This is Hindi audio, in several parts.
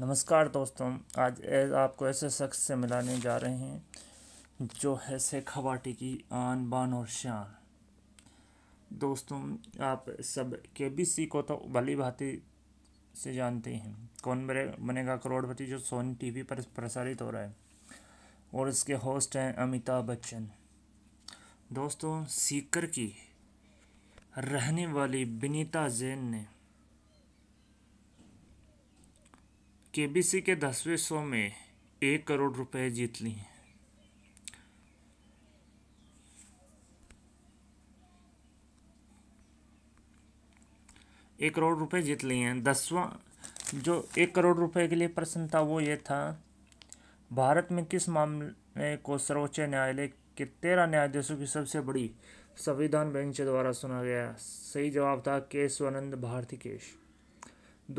नमस्कार दोस्तों आज आपको ऐसे शख्स से मिलाने जा रहे हैं जो है हवाटी की आन बान और शान दोस्तों आप सब के बी सी को तो भली भांति से जानते हैं कौन बने बनेगा करोड़पति जो सोनी टीवी पर प्रसारित हो रहा है और इसके होस्ट हैं अमिताभ बच्चन दोस्तों सीकर की रहने वाली बिनीता जैन ने केबीसी के दसवें शो में एक करोड़ रुपए जीत ली एक करोड़ रुपए जीत लिए हैं दसवां जो एक करोड़ रुपए के लिए प्रश्न था वो ये था भारत में किस मामले को सर्वोच्च न्यायालय के तेरह न्यायाधीशों की सबसे बड़ी संविधान बेंच द्वारा सुना गया सही जवाब था केशवानंद भारती केश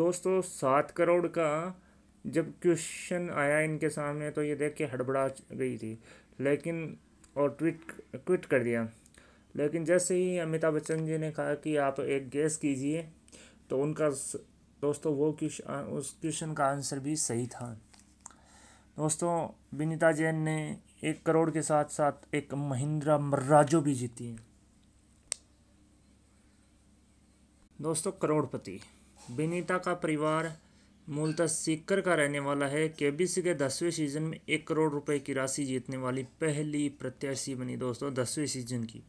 दोस्तों सात करोड़ का जब क्वेश्चन आया इनके सामने तो ये देख के हड़बड़ा गई थी लेकिन और ट्वीट ट्वीट कर दिया लेकिन जैसे ही अमिताभ बच्चन जी ने कहा कि आप एक गैस कीजिए तो उनका दोस्तों वो क्वेश्चन उस क्वेश्चन का आंसर भी सही था दोस्तों विनीता जैन ने एक करोड़ के साथ साथ एक महिंद्रा मर्राजो भी जीती है दोस्तों करोड़पति विनीता का परिवार मूलतः सीकर का रहने वाला है केबीसी के दसवें सीजन में एक करोड़ रुपए की राशि जीतने वाली पहली प्रत्याशी बनी दोस्तों दसवें सीजन की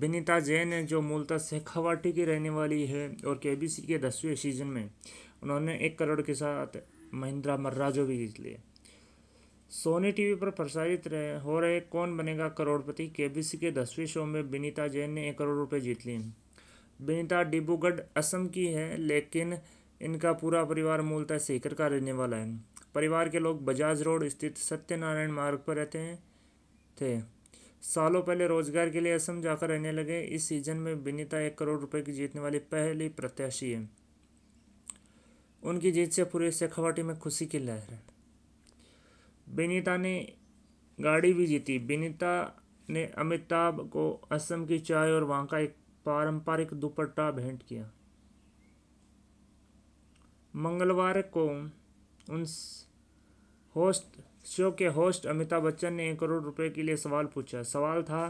विनीता जैन है जो मूलतः शेखावाटी की रहने वाली है और केबीसी के दसवें सीजन में उन्होंने एक करोड़ के साथ महिंद्रा मर्राजो भी जीत लिए सोनी टीवी पर प्रसारित रहे, हो रहे कौन बनेगा करोड़पति केबीसी के दसवें शो में विनीता जैन ने एक करोड़ रुपए जीत लिए विनीता डिब्रूगढ़ असम की है लेकिन इनका पूरा परिवार मूलतः सीकर का रहने वाला है परिवार के लोग बजाज रोड स्थित सत्यनारायण मार्ग पर रहते हैं थे सालों पहले रोजगार के लिए असम जाकर रहने लगे इस सीजन में विनीता एक करोड़ रुपए की जीतने वाली पहली प्रत्याशी है उनकी जीत से पूरे शेखावाटी में खुशी की लहर है विनीता ने गाड़ी भी जीती विनीता ने अमिताभ को असम की चाय और वहाँ का एक पारंपरिक दुपट्टा भेंट किया मंगलवार को उन होस्ट शो के होस्ट अमिताभ बच्चन ने एक करोड़ रुपए के लिए सवाल पूछा सवाल था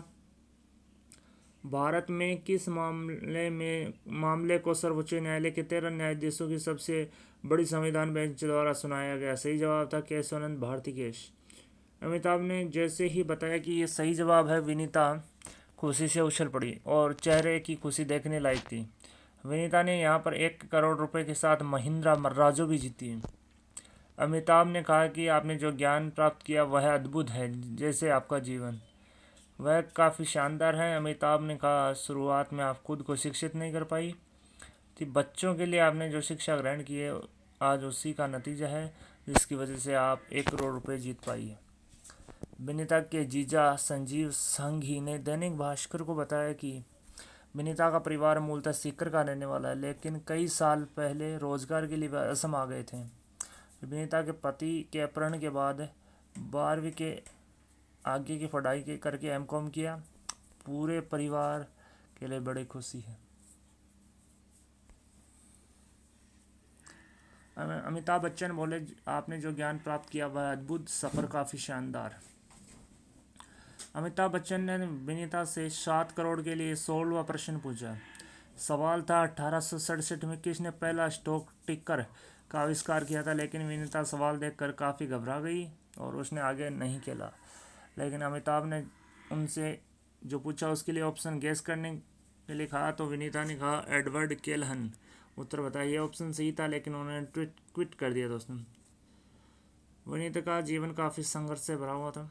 भारत में किस मामले में मामले को सर्वोच्च न्यायालय के तेरह न्यायाधीशों की सबसे बड़ी संविधान बेंच द्वारा सुनाया गया सही जवाब था केशवानंद भारती केश अमिताभ ने जैसे ही बताया कि ये सही जवाब है विनीता खुशी से उछल पड़ी और चेहरे की खुशी देखने लायक थी विनीता ने यहाँ पर एक करोड़ रुपए के साथ महिंद्रा मर्राजो भी जीती अमिताभ ने कहा कि आपने जो ज्ञान प्राप्त किया वह अद्भुत है जैसे आपका जीवन वह काफ़ी शानदार है अमिताभ ने कहा शुरुआत में आप खुद को शिक्षित नहीं कर पाई कि बच्चों के लिए आपने जो शिक्षा ग्रहण की है आज उसी का नतीजा है जिसकी वजह से आप एक करोड़ रुपए जीत पाई है विनीता के जीजा संजीव संघी ने दैनिक भास्कर को बताया कि विनीता का परिवार मूलतः सीकर का रहने वाला है लेकिन कई साल पहले रोजगार के लिए असम आ गए थे विनीता के पति के अपहरण के बाद बारहवीं के आगे की पढ़ाई के करके एम कॉम किया पूरे परिवार के लिए बड़ी खुशी है अमिताभ बच्चन बोले आपने जो ज्ञान प्राप्त किया वह अद्भुत सफ़र काफ़ी शानदार अमिताभ बच्चन ने विनीता से सात करोड़ के लिए सोलवा प्रश्न पूछा सवाल था अठारह में किसने पहला स्टॉक टिकर का आविष्कार किया था लेकिन विनीता सवाल देखकर काफ़ी घबरा गई और उसने आगे नहीं खेला लेकिन अमिताभ ने उनसे जो पूछा उसके लिए ऑप्शन गैस करने के लिए कहा तो विनीता ने कहा एडवर्ड केलहन उत्तर बताइए ऑप्शन सही था लेकिन उन्होंने ट्विट क्विट कर दिया दोस्तों विनीता का जीवन काफ़ी संघर्ष से भरा हुआ था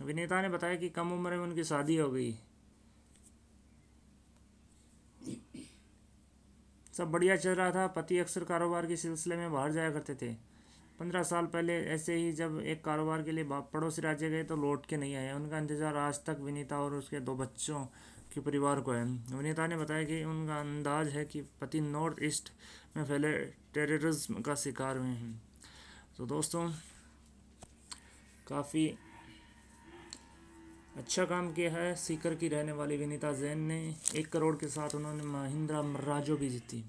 विनेता ने बताया कि कम उम्र में उनकी शादी हो गई सब बढ़िया चल रहा था पति अक्सर कारोबार के सिलसिले में बाहर जाया करते थे पंद्रह साल पहले ऐसे ही जब एक कारोबार के लिए पड़ोसी राज्य गए तो लौट के नहीं आए उनका इंतज़ार आज तक विनीता और उसके दो बच्चों के परिवार को है विनीता ने बताया कि उनका अंदाज है कि पति नॉर्थ ईस्ट में फैले टेररिज्म का शिकार हुए हैं तो दोस्तों काफ़ी अच्छा काम किया है सीकर की रहने वाली विनीता जैन ने एक करोड़ के साथ उन्होंने महिंद्रा मर्राजो भी जीती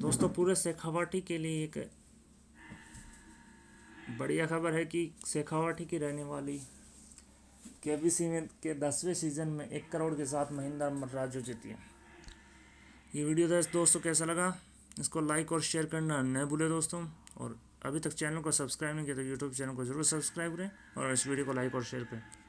दोस्तों पूरे शेखावाटी के लिए एक बढ़िया खबर है कि शेखावाटी की रहने वाली के बी सी में के दसवें सीजन में एक करोड़ के साथ महिंद्रा मर्राजो जीती ये वीडियो दोस्तों कैसा लगा इसको लाइक और शेयर करना न भूले दोस्तों और अभी तक चैनल को सब्सक्राइब नहीं किया तो यूट्यूब चैनल को जरूर सब्सक्राइब करें और इस वीडियो को लाइक और शेयर करें